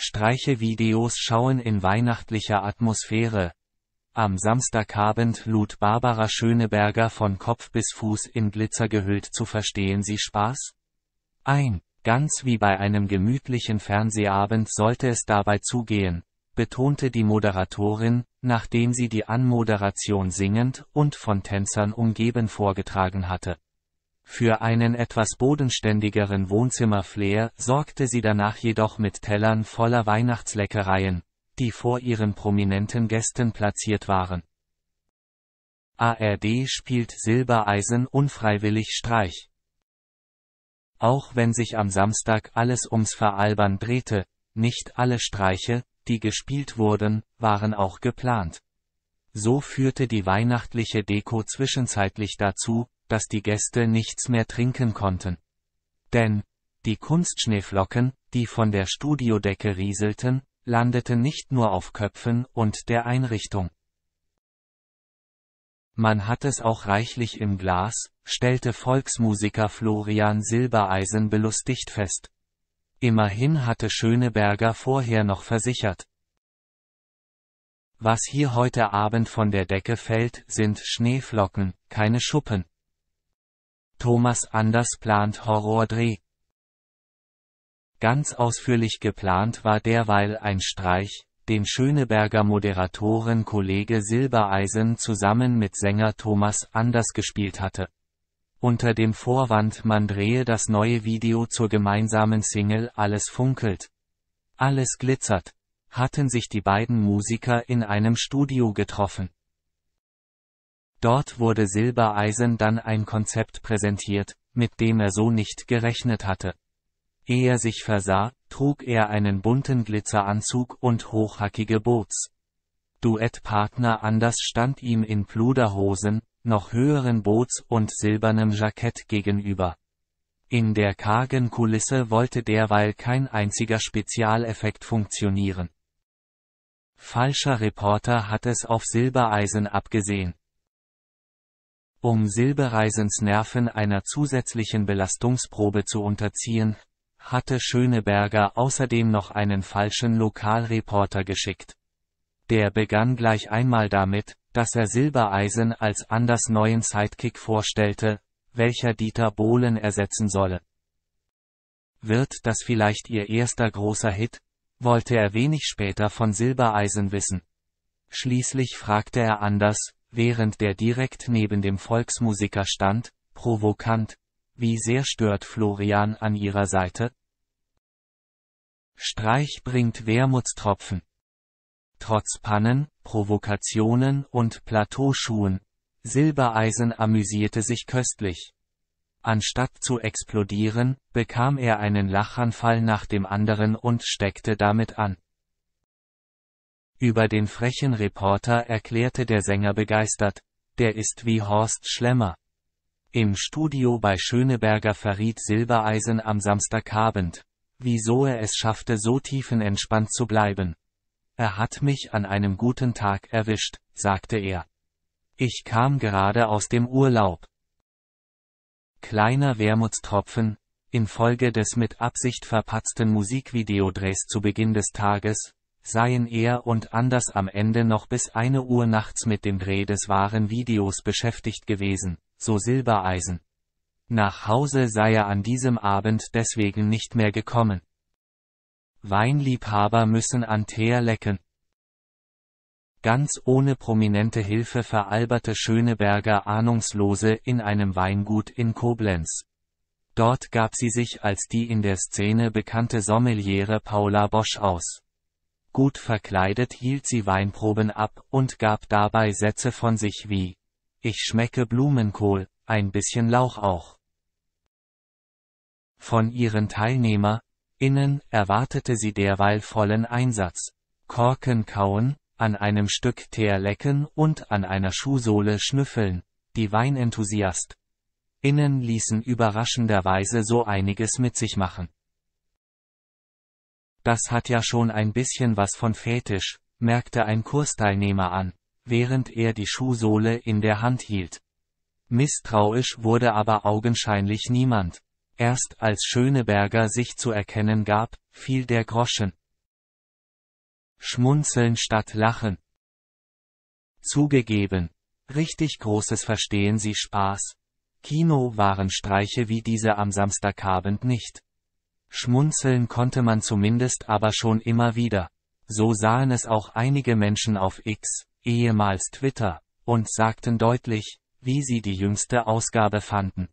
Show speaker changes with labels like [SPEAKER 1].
[SPEAKER 1] Streiche-Videos schauen in weihnachtlicher Atmosphäre. Am Samstagabend lud Barbara Schöneberger von Kopf bis Fuß in Glitzer gehüllt zu Verstehen Sie Spaß? Ein, ganz wie bei einem gemütlichen Fernsehabend sollte es dabei zugehen, betonte die Moderatorin, nachdem sie die Anmoderation singend und von Tänzern umgeben vorgetragen hatte. Für einen etwas bodenständigeren Wohnzimmerflair sorgte sie danach jedoch mit Tellern voller Weihnachtsleckereien, die vor ihren prominenten Gästen platziert waren. ARD spielt Silbereisen unfreiwillig Streich. Auch wenn sich am Samstag alles ums Veralbern drehte, nicht alle Streiche, die gespielt wurden, waren auch geplant. So führte die weihnachtliche Deko zwischenzeitlich dazu, dass die Gäste nichts mehr trinken konnten. Denn, die Kunstschneeflocken, die von der Studiodecke rieselten, landeten nicht nur auf Köpfen und der Einrichtung. Man hat es auch reichlich im Glas, stellte Volksmusiker Florian Silbereisen belustigt fest. Immerhin hatte Schöneberger vorher noch versichert. Was hier heute Abend von der Decke fällt, sind Schneeflocken, keine Schuppen. Thomas Anders plant Horrordreh. Ganz ausführlich geplant war derweil ein Streich, den Schöneberger Moderatoren Kollege Silbereisen zusammen mit Sänger Thomas Anders gespielt hatte. Unter dem Vorwand man drehe das neue Video zur gemeinsamen Single Alles funkelt. Alles glitzert, hatten sich die beiden Musiker in einem Studio getroffen. Dort wurde Silbereisen dann ein Konzept präsentiert, mit dem er so nicht gerechnet hatte. Ehe er sich versah, trug er einen bunten Glitzeranzug und hochhackige Boots. Duettpartner Anders stand ihm in Pluderhosen, noch höheren Boots und silbernem Jackett gegenüber. In der kargen Kulisse wollte derweil kein einziger Spezialeffekt funktionieren. Falscher Reporter hat es auf Silbereisen abgesehen. Um Silbereisens Nerven einer zusätzlichen Belastungsprobe zu unterziehen, hatte Schöneberger außerdem noch einen falschen Lokalreporter geschickt. Der begann gleich einmal damit, dass er Silbereisen als Anders neuen Sidekick vorstellte, welcher Dieter Bohlen ersetzen solle. Wird das vielleicht ihr erster großer Hit? wollte er wenig später von Silbereisen wissen. Schließlich fragte er Anders, während der direkt neben dem Volksmusiker stand, provokant. Wie sehr stört Florian an ihrer Seite? Streich bringt Wermutstropfen. Trotz Pannen, Provokationen und Plateauschuhen. Silbereisen amüsierte sich köstlich. Anstatt zu explodieren, bekam er einen Lachanfall nach dem anderen und steckte damit an. Über den frechen Reporter erklärte der Sänger begeistert, der ist wie Horst Schlemmer. Im Studio bei Schöneberger verriet Silbereisen am Samstagabend, wieso er es schaffte so tiefenentspannt zu bleiben. Er hat mich an einem guten Tag erwischt, sagte er. Ich kam gerade aus dem Urlaub. Kleiner Wermutstropfen, infolge des mit Absicht verpatzten Musikvideodrehs zu Beginn des Tages, seien er und Anders am Ende noch bis eine Uhr nachts mit dem Dreh des wahren Videos beschäftigt gewesen, so Silbereisen. Nach Hause sei er an diesem Abend deswegen nicht mehr gekommen. Weinliebhaber müssen an Teer lecken. Ganz ohne prominente Hilfe veralberte Schöneberger Ahnungslose in einem Weingut in Koblenz. Dort gab sie sich als die in der Szene bekannte Sommeliere Paula Bosch aus. Gut verkleidet hielt sie Weinproben ab und gab dabei Sätze von sich wie Ich schmecke Blumenkohl, ein bisschen Lauch auch. Von ihren TeilnehmerInnen erwartete sie derweil vollen Einsatz. Korken kauen, an einem Stück Teer lecken und an einer Schuhsohle schnüffeln, die Weinenthusiast. Innen ließen überraschenderweise so einiges mit sich machen. Das hat ja schon ein bisschen was von Fetisch, merkte ein Kursteilnehmer an, während er die Schuhsohle in der Hand hielt. Misstrauisch wurde aber augenscheinlich niemand. Erst als Schöneberger sich zu erkennen gab, fiel der Groschen. Schmunzeln statt Lachen. Zugegeben. Richtig großes Verstehen Sie Spaß. Kino waren Streiche wie diese am Samstagabend nicht. Schmunzeln konnte man zumindest aber schon immer wieder. So sahen es auch einige Menschen auf X, ehemals Twitter, und sagten deutlich, wie sie die jüngste Ausgabe fanden.